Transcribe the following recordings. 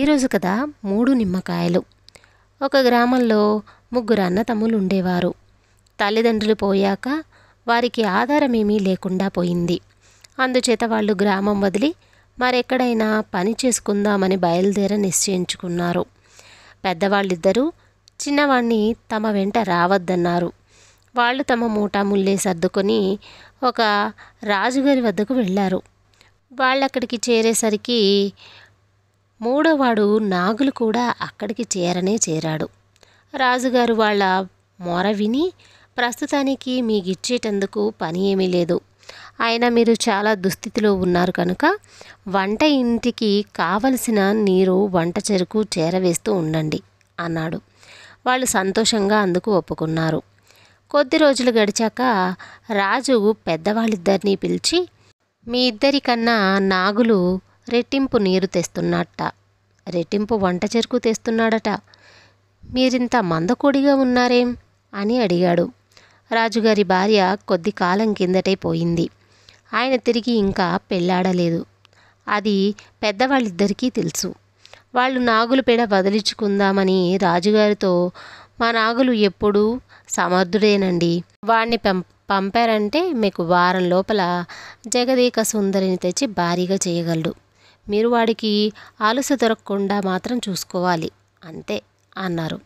ఈరోజు కదా మూడు నిమ్మకాయలు ఒక గ్రామంలో ముగ్గురు అన్నతమ్ములు ఉండేవారు తల్లిదండ్రులు పోయాక వారికి ఆధారమేమీ లేకుండా పోయింది అందుచేత వాళ్ళు గ్రామం వదిలి మరెక్కడైనా పని చేసుకుందామని బయలుదేర నిశ్చయించుకున్నారు పెద్దవాళ్ళిద్దరూ చిన్నవాణ్ణి తమ వెంట రావద్దన్నారు వాళ్ళు తమ మూటా ముల్లే సర్దుకొని ఒక రాజుగారి వద్దకు వెళ్ళారు వాళ్ళక్కడికి చేరేసరికి మూడోవాడు నాగులు కూడా అక్కడికి చేరనే చేరాడు రాజుగారు వాళ్ళ మొర విని ప్రస్తుతానికి మీకిచ్చేటందుకు పని ఏమీ లేదు అయినా మీరు చాలా దుస్థితిలో ఉన్నారు కనుక వంట ఇంటికి కావలసిన నీరు వంట చెరుకు చేరవేస్తూ ఉండండి అన్నాడు వాళ్ళు సంతోషంగా అందుకు ఒప్పుకున్నారు కొద్ది రోజులు గడిచాక రాజు పెద్దవాళ్ళిద్దరినీ పిలిచి మీ ఇద్దరికన్నా నాగులు రెట్టింపు నీరు తెస్తున్నట్ట రెట్టింపు వంట చెరుకు తెస్తున్నాడట మీరింత మందకోడిగా ఉన్నారేం అని అడిగాడు రాజుగారి భార్య కొద్ది కాలం కిందటే పోయింది ఆయన తిరిగి ఇంకా పెళ్ళాడలేదు అది పెద్దవాళ్ళిద్దరికీ తెలుసు వాళ్ళు నాగులు పేడ బదిలించుకుందామని రాజుగారితో మా నాగులు ఎప్పుడూ సమర్థుడేనండి వాడిని పం పంపారంటే మీకు వారం లోపల జగదీక సుందరిని తెచ్చి భారీగా చేయగలడు మీరు వాడికి ఆలస్య దొరకకుండా మాత్రం చూసుకోవాలి అంతే అన్నారు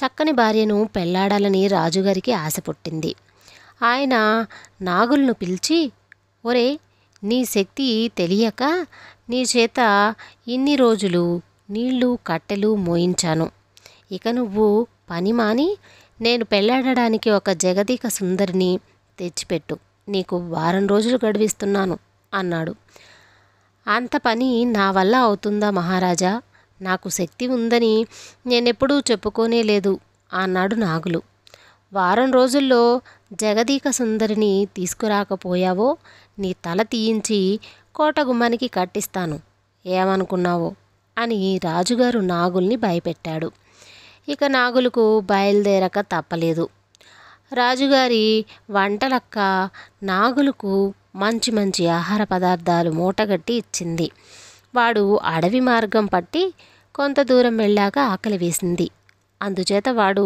చక్కని భార్యను పెళ్లాడాలని రాజుగారికి ఆశ పుట్టింది ఆయన నాగులను పిలిచి ఒరే నీ శక్తి తెలియక నీ చేత ఇన్ని రోజులు నీళ్లు కట్టెలు మోయించాను ఇక నువ్వు పని మాని నేను పెళ్ళాడడానికి ఒక జగదీక సుందరిని తెచ్చిపెట్టు నీకు వారం రోజులు గడివిస్తున్నాను అన్నాడు అంత పని నా వల్ల అవుతుందా మహారాజా నాకు శక్తి ఉందని నేనెప్పుడూ చెప్పుకోనే లేదు అన్నాడు నాగులు వారం రోజుల్లో జగదీక సుందరిని తీసుకురాకపోయావో నీ తల తీయించి కోటగుమ్మానికి కట్టిస్తాను ఏమనుకున్నావో అని రాజుగారు నాగుల్ని భయపెట్టాడు ఇక నాగులకు బయలుదేరక తప్పలేదు రాజుగారి వంటలక్క నాగులకు మంచి మంచి ఆహార పదార్థాలు మూటగట్టి ఇచ్చింది వాడు అడవి మార్గం పట్టి కొంత దూరం వెళ్ళాక ఆకలి వేసింది అందుచేత వాడు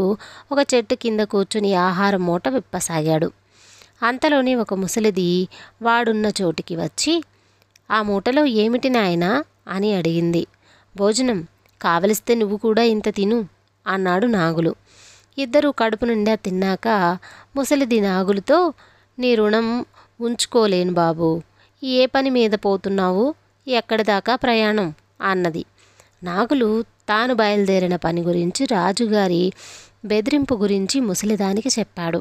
ఒక చెట్టు కింద కూర్చుని ఆహార మూట విప్పసాగాడు అంతలోనే ఒక ముసలిది వాడున్న చోటికి వచ్చి ఆ మూటలో ఏమిటి నాయనా అని అడిగింది భోజనం కావలిస్తే నువ్వు కూడా ఇంత తిను అన్నాడు నాగులు ఇద్దరు కడుపు నిండా తిన్నాక ముసలిది నాగులతో నీ రుణం ఉంచుకోలేను బాబు ఏ పని మీద పోతున్నావు ఎక్కడి దాకా ప్రయాణం అన్నది నాగులు తాను బయలుదేరిన పని గురించి రాజుగారి బెదిరింపు గురించి ముసలిదానికి చెప్పాడు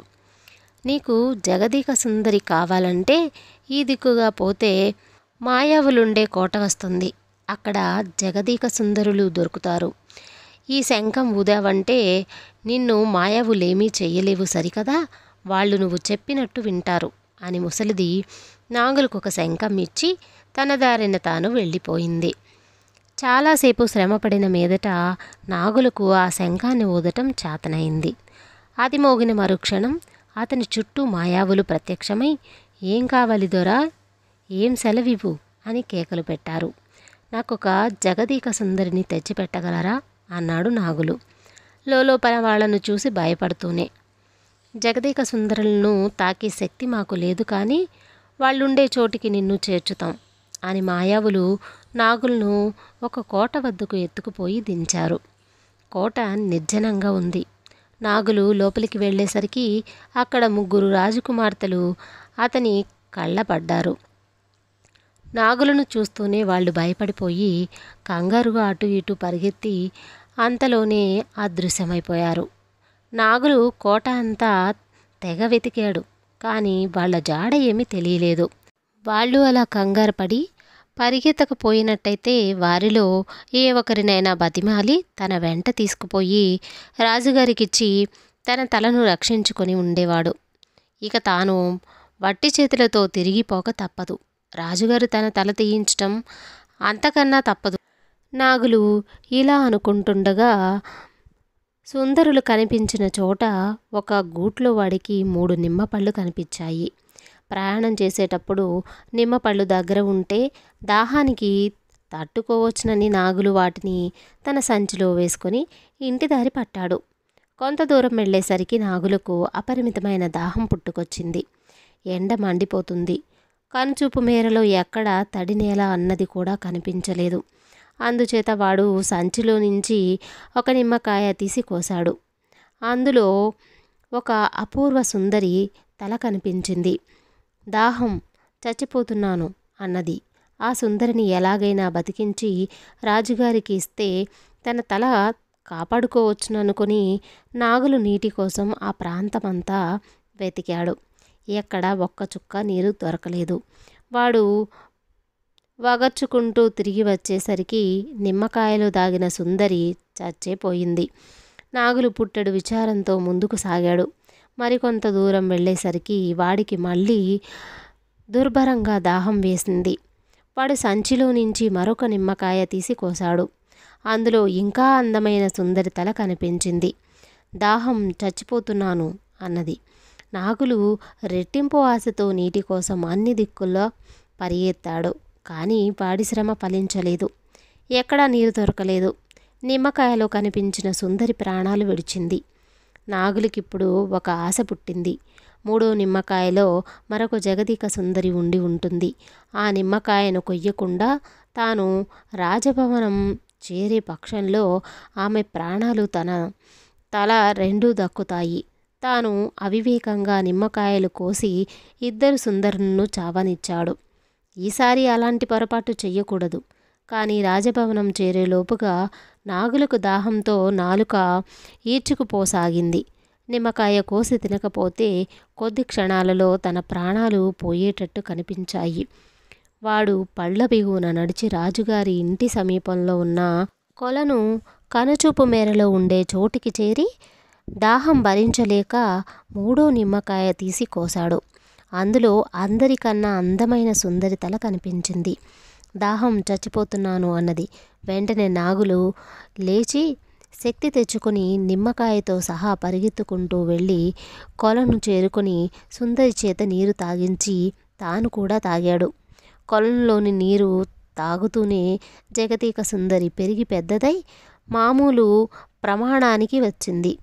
నీకు జగదీక సుందరి కావాలంటే ఈ దిక్కుగా పోతే మాయావులుండే కోట వస్తుంది అక్కడ జగదీక సుందరులు దొరుకుతారు ఈ శంఖం ఊదావంటే నిన్ను మాయావులేమీ చెయ్యలేవు సరికదా వాళ్ళు నువ్వు చెప్పినట్టు వింటారు అని ముసలిది నాగులకు ఒక శంఖం ఇచ్చి తన దారిన తాను వెళ్ళిపోయింది చాలాసేపు శ్రమపడిన మీదట నాగులకు ఆ శంఖాన్ని ఊదటం చేతనైంది అది మోగిన మరుక్షణం అతని చుట్టూ మాయావులు ప్రత్యక్షమై ఏం కావాలి దొరా ఏం సెలవివు అని కేకలు పెట్టారు నాకొక జగదీక సుందరిని తెచ్చిపెట్టగలరా అన్నాడు నాగులు లోపల వాళ్లను చూసి భయపడుతూనే జగదేక సుందరులను తాకే శక్తి మాకు లేదు కానీ వాళ్ళుండే చోటికి నిన్ను చేర్చుతాం అని మాయావులు నాగులను ఒక కోట వద్దకు ఎత్తుకుపోయి దించారు కోట నిర్జనంగా ఉంది నాగులు లోపలికి వెళ్ళేసరికి అక్కడ ముగ్గురు రాజకుమార్తెలు అతని కళ్ళపడ్డారు నాగులను చూస్తూనే వాళ్ళు భయపడిపోయి కంగారుగా అటు ఇటు పరిగెత్తి అంతలోనే అదృశ్యమైపోయారు నాగులు కోట అంతా తెగ వెతికాడు కానీ వాళ్ళ జాడ ఏమీ తెలియలేదు వాళ్ళు అలా కంగారు పడి పరిగెత్తకపోయినట్టయితే వారిలో ఏ ఒకరినైనా బతిమాలి తన వెంట తీసుకుపోయి రాజుగారికిచ్చి తన తలను రక్షించుకొని ఉండేవాడు ఇక తాను వట్టి చేతులతో తిరిగిపోక తప్పదు రాజుగారు తన తల తీయించటం అంతకన్నా తప్పదు నాగులు ఇలా అనుకుంటుండగా సుందరులు కనిపించిన చోట ఒక గూట్లో వాడికి మూడు నిమ్మపళ్ళు కనిపించాయి ప్రయాణం చేసేటప్పుడు నిమ్మపళ్ళు దగ్గర ఉంటే దాహానికి తట్టుకోవచ్చునని నాగులు వాటిని తన సంచిలో వేసుకొని ఇంటి దారి పట్టాడు కొంత దూరం వెళ్ళేసరికి నాగులకు అపరిమితమైన దాహం పుట్టుకొచ్చింది ఎండ మండిపోతుంది కనుచూపు మేరలో ఎక్కడ తడి నేల అన్నది కూడా కనిపించలేదు అందుచేత వాడు సంచిలో నుంచి ఒక నిమ్మకాయ తీసి కోశాడు అందులో ఒక అపూర్వ సుందరి తల కనిపించింది దాహం చచ్చిపోతున్నాను అన్నది ఆ సుందరిని ఎలాగైనా బతికించి రాజుగారికి ఇస్తే తన తల కాపాడుకోవచ్చుననుకుని నాగులు నీటి కోసం ఆ ప్రాంతమంతా వెతికాడు ఎక్కడ ఒక్క చుక్క నీరు దొరకలేదు వాడు వగర్చుకుంటూ తిరిగి వచ్చేసరికి నిమ్మకాయలు దాగిన సుందరి చచ్చేపోయింది నాగులు పుట్టడు విచారంతో ముందుకు సాగాడు మరికొంత దూరం వెళ్ళేసరికి వాడికి మళ్ళీ దుర్భరంగా దాహం వేసింది వాడు సంచిలో నుంచి మరొక నిమ్మకాయ తీసి కోసాడు అందులో ఇంకా అందమైన సుందరి తల కనిపించింది దాహం చచ్చిపోతున్నాను అన్నది నాగులు రెట్టింపు ఆశతో నీటి కోసం అన్ని దిక్కుల్లో పరిగెత్తాడు కానీ పాడిశ్రమ ఫలించలేదు ఎక్కడా నీరు దొరకలేదు నిమ్మకాయలో కనిపించిన సుందరి ప్రాణాలు విడిచింది నాగులకిప్పుడు ఒక ఆశ పుట్టింది మూడో నిమ్మకాయలో మరొక జగదిక సుందరి ఉండి ఉంటుంది ఆ నిమ్మకాయను కొయ్యకుండా తాను రాజభవనం చేరే పక్షంలో ఆమె ప్రాణాలు తన తల రెండూ దక్కుతాయి తాను అవివేకంగా నిమ్మకాయలు కోసి ఇద్దరు సుందరులను చావనిచ్చాడు ఈసారి అలాంటి పొరపాటు చెయ్యకూడదు కానీ రాజభవనం చేరేలోపుగా నాగులకు దాహంతో నాలుక ఈడ్చుకుపోసాగింది నిమ్మకాయ కోసి తినకపోతే కొద్ది క్షణాలలో తన ప్రాణాలు పోయేటట్టు కనిపించాయి వాడు పళ్ళ బిగున నడిచి రాజుగారి ఇంటి సమీపంలో ఉన్న కొలను కనుచూపు మేరలో ఉండే చోటికి చేరి దాహం భరించలేక మూడో నిమ్మకాయ తీసి కోశాడు అందులో అందరికన్నా అందమైన సుందరి తల కనిపించింది దాహం చచ్చిపోతున్నాను అన్నది వెంటనే నాగులు లేచి శక్తి తెచ్చుకొని నిమ్మకాయతో సహా పరిగెత్తుకుంటూ వెళ్ళి కొలను చేరుకొని సుందరి చేత నీరు తాగించి తాను కూడా తాగాడు కొలంలోని నీరు తాగుతూనే జగతిక సుందరి పెరిగి పెద్దదై మామూలు ప్రమాణానికి వచ్చింది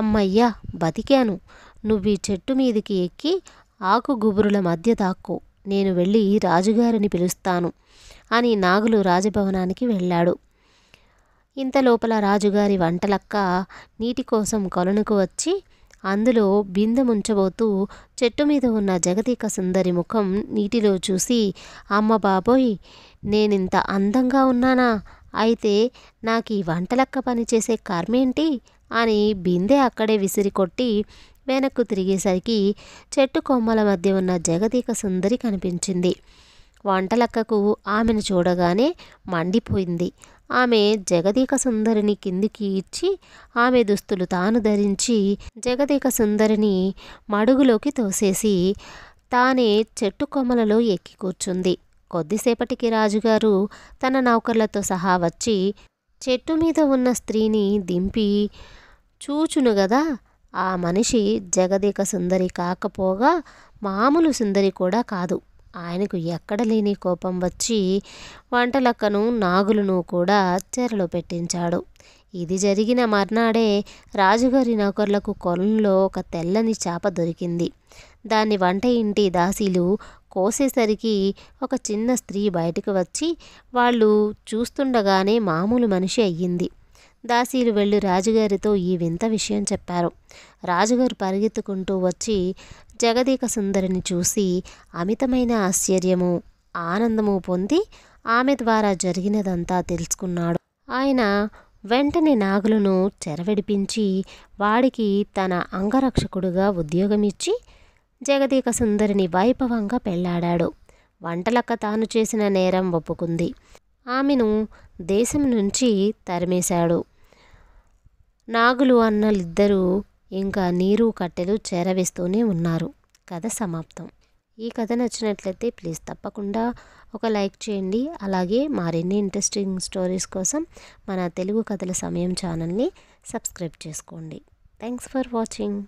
అమ్మయ్యా బతికాను నువ్వు ఈ చెట్టు మీదికి ఎక్కి ఆకు గుబురుల మధ్య దాక్కో నేను వెళ్ళి రాజుగారిని పిలుస్తాను అని నాగులు రాజభవనానికి వెళ్ళాడు ఇంత లోపల రాజుగారి వంటలక్క నీటి కోసం కొలనుకు వచ్చి అందులో బిందె ముంచబోతూ చెట్టు మీద ఉన్న జగతిక సుందరి ముఖం నీటిలో చూసి అమ్మ బాబోయ్ నేనింత అందంగా ఉన్నానా అయితే నాకు ఈ వంటలక్క పనిచేసే కర్మేంటి అని బిందె అక్కడే విసిరికొట్టి వెనక్కు తిరిగేసరికి చెట్టు కొమ్మల మధ్య ఉన్న జగదీక సుందరి కనిపించింది వంటలక్కకు ఆమెను చూడగానే మండిపోయింది ఆమె జగదీక సుందరిని కిందికి ఇచ్చి ఆమె దుస్తులు తాను ధరించి జగదీక సుందరిని మడుగులోకి తోసేసి తానే చెట్టు కొమ్మలలో ఎక్కి కూర్చుంది కొద్దిసేపటికి రాజుగారు తన నౌకర్లతో సహా వచ్చి చెట్టు మీద ఉన్న స్త్రీని దింపి చూచును గదా ఆ మనిషి జగదిక సుందరి కాకపోగా మామూలు సుందరి కూడా కాదు ఆయనకు ఎక్కడ లేని కోపం వచ్చి వంటలక్కను నాగులను కూడా చెరలో పెట్టించాడు ఇది జరిగిన మర్నాడే రాజుగారి నౌకర్లకు కొలంలో ఒక తెల్లని చేప దొరికింది దాన్ని వంట ఇంటి దాసీలు కోసేసరికి ఒక చిన్న స్త్రీ బయటకు వచ్చి వాళ్ళు చూస్తుండగానే మామూలు మనిషి అయ్యింది దాసీలు వెళ్ళి రాజుగారితో ఈ వింత విషయం చెప్పారు రాజుగారు పరిగెత్తుకుంటూ వచ్చి జగదీక సుందరిని చూసి అమితమైన ఆశ్చర్యము ఆనందము పొంది ఆమె ద్వారా జరిగినదంతా తెలుసుకున్నాడు ఆయన వెంటనే నాగులను చెరవెడిపించి వాడికి తన అంగరక్షకుడుగా ఉద్యోగమిచ్చి జగదీక సుందరిని వైభవంగా పెళ్లాడాడు వంటలక్క తాను చేసిన నేరం ఒప్పుకుంది ఆమెను దేశం నుంచి తరిమేశాడు నాగులు అన్నలిద్దరూ ఇంకా నీరు కట్టెలు చేరవేస్తూనే ఉన్నారు కథ సమాప్తం ఈ కథ నచ్చినట్లయితే ప్లీజ్ తప్పకుండా ఒక లైక్ చేయండి అలాగే మరిన్ని ఇంట్రెస్టింగ్ స్టోరీస్ కోసం మన తెలుగు కథల సమయం ఛానల్ని సబ్స్క్రైబ్ చేసుకోండి థ్యాంక్స్ ఫర్ వాచింగ్